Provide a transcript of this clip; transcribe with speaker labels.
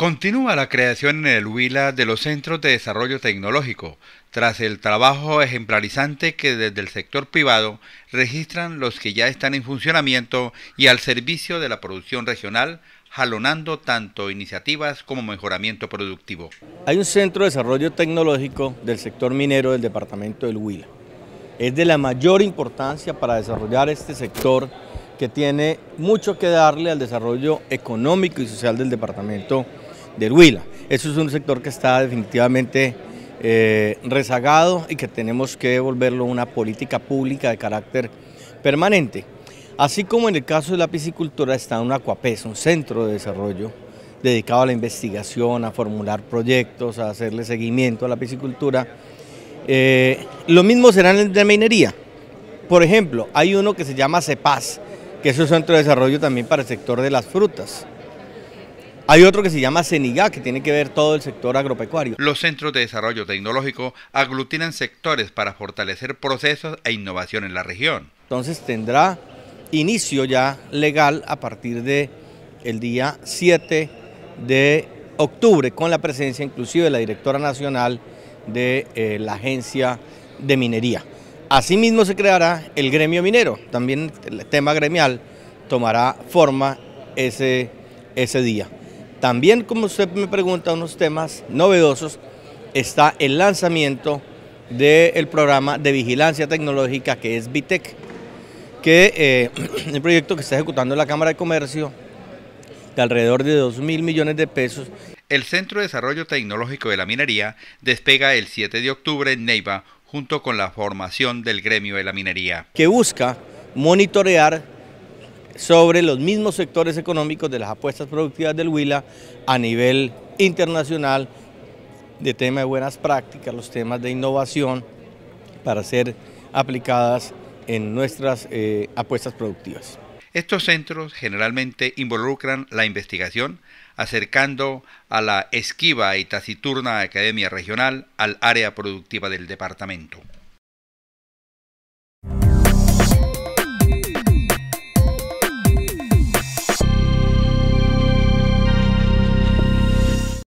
Speaker 1: Continúa la creación en el Huila de los centros de desarrollo tecnológico, tras el trabajo ejemplarizante que desde el sector privado registran los que ya están en funcionamiento y al servicio de la producción regional, jalonando tanto iniciativas como mejoramiento productivo.
Speaker 2: Hay un centro de desarrollo tecnológico del sector minero del departamento del Huila. Es de la mayor importancia para desarrollar este sector que tiene mucho que darle al desarrollo económico y social del departamento del Huila. Eso es un sector que está definitivamente eh, rezagado y que tenemos que volverlo una política pública de carácter permanente. Así como en el caso de la piscicultura está un acuapés, un centro de desarrollo dedicado a la investigación, a formular proyectos, a hacerle seguimiento a la piscicultura. Eh, lo mismo será en la minería. Por ejemplo, hay uno que se llama CEPAS, que es un centro de desarrollo también para el sector de las frutas. Hay otro que se llama CENIGA, que tiene que ver todo el sector agropecuario.
Speaker 1: Los centros de desarrollo tecnológico aglutinan sectores para fortalecer procesos e innovación en la región.
Speaker 2: Entonces tendrá inicio ya legal a partir de el día 7 de octubre con la presencia inclusive de la directora nacional de eh, la agencia de minería. Asimismo se creará el gremio minero, también el tema gremial tomará forma ese, ese día. También, como usted me pregunta, unos temas novedosos, está el lanzamiento del programa de vigilancia tecnológica que es Vitec, que es eh, el proyecto que está ejecutando la Cámara de Comercio de alrededor de 2 mil millones de pesos.
Speaker 1: El Centro de Desarrollo Tecnológico de la Minería despega el 7 de octubre en Neiva junto con la formación del gremio de la minería.
Speaker 2: Que busca monitorear sobre los mismos sectores económicos de las apuestas productivas del Huila a nivel internacional, de temas de buenas prácticas, los temas de innovación para ser aplicadas en nuestras eh, apuestas productivas.
Speaker 1: Estos centros generalmente involucran la investigación, acercando a la esquiva y taciturna academia regional al área productiva del departamento.